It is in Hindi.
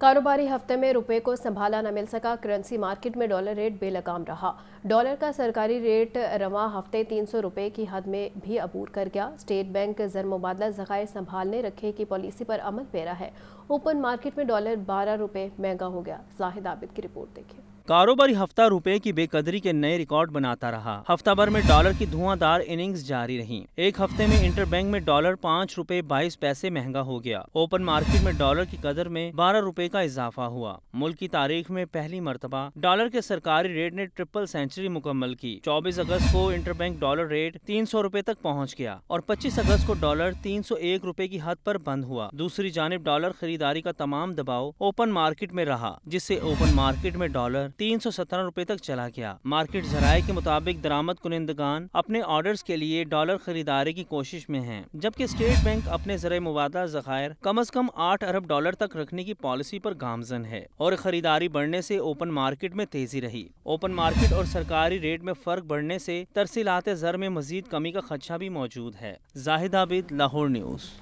कारोबारी हफ्ते में रुपए को संभाला न मिल सका करेंसी मार्केट में डॉलर रेट बेलगाम रहा डॉलर का सरकारी रेट रवा हफ्ते तीन सौ रुपये की हद में भी अबूर कर गया स्टेट बैंक जर मुबादला जखायर संभालने रखे की पॉलिसी पर अमल पैरा है ओपन मार्केट में डॉलर बारह रुपये महंगा हो गया जाहिद आबिद की रिपोर्ट देखिए कारोबारी हफ्ता रुपए की बेकदरी के नए रिकॉर्ड बनाता रहा हफ्ता भर में डॉलर की धुआंधार इनिंग्स जारी रही एक हफ्ते में इंटरबैंक में डॉलर पाँच रुपए बाईस पैसे महंगा हो गया ओपन मार्केट में डॉलर की कदर में बारह रुपए रुपए का इजाफा हुआ मुल्क की तारीख में पहली मरतबा डॉलर के सरकारी रेट ने ट्रिपल सेंचुरी मुकम्मल की चौबीस अगस्त को इंटरबैंक डॉलर रेट तीन सौ रूपए तक पहुँच गया और पच्चीस अगस्त को डॉलर तीन सौ एक रूपए की हद पर बंद हुआ दूसरी जानब डॉलर खरीदारी का तमाम दबाव ओपन मार्केट में रहा जिससे ओपन मार्केट में डॉलर तीन सौ सत्रह रूपए तक चला गया मार्केट जराये के मुताबिक दरामद कुनिंदगान अपने ऑर्डर के लिए डॉलर खरीदारी की कोशिश में है जबकि स्टेट बैंक अपने जर मुबादा जखायर कम अज कम आठ अरब डॉलर तक रखने की पॉलिसी उसी पर गामजन है और खरीदारी बढ़ने से ओपन मार्केट में तेजी रही ओपन मार्केट और सरकारी रेट में फर्क बढ़ने से तरसीलाते जर में मजीद कमी का खदशा भी मौजूद है जाहिद आबिद लाहौर न्यूज़